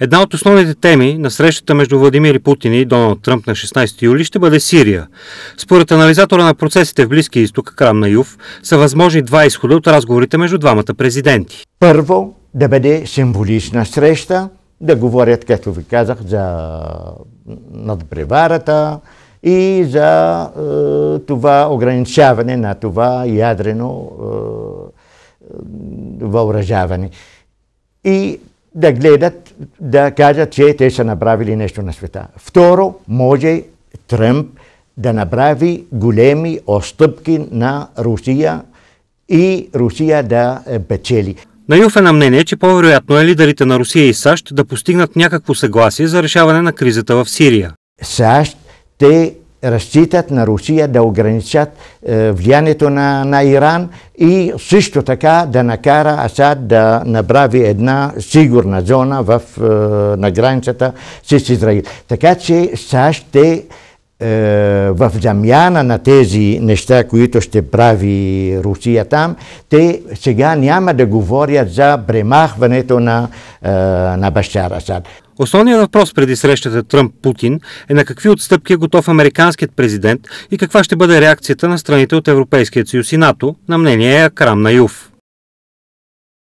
Една от основните теми на срещата между Владимир и Путин и Доналд Тръмп на 16 юли ще бъде Сирия. Според анализатора на процесите в Близкия изток Крам на Юв са възможни два изхода от разговорите между двамата президенти. Първо, да бъде символична среща, да говорят, както ви казах, за надпреварата и за е, това ограничаване на това ядрено е, въоръжаване. И да гледат, да кажат, че те са направили нещо на света. Второ, може Тръмп да направи големи отстъпки на Русия и Русия да е, печели. На Юф е на мнение, че по-вероятно е лидерите на Русия и САЩ да постигнат някакво съгласие за решаване на кризата в Сирия. САЩ те разчитат на Русия да ограничат е, влиянието на, на Иран и също така да накара Асад да направи една сигурна зона в, е, на границата с Израил. Така че САЩ ще е, в замяна на тези неща, които ще прави Русия там, те сега няма да говорят за премахването на, е, на Башар Асад. Основният въпрос преди срещата Тръмп-Путин е на какви отстъпки е готов американският президент и каква ще бъде реакцията на страните от Европейския съюз и НАТО, на мнение е Акрам Наюв.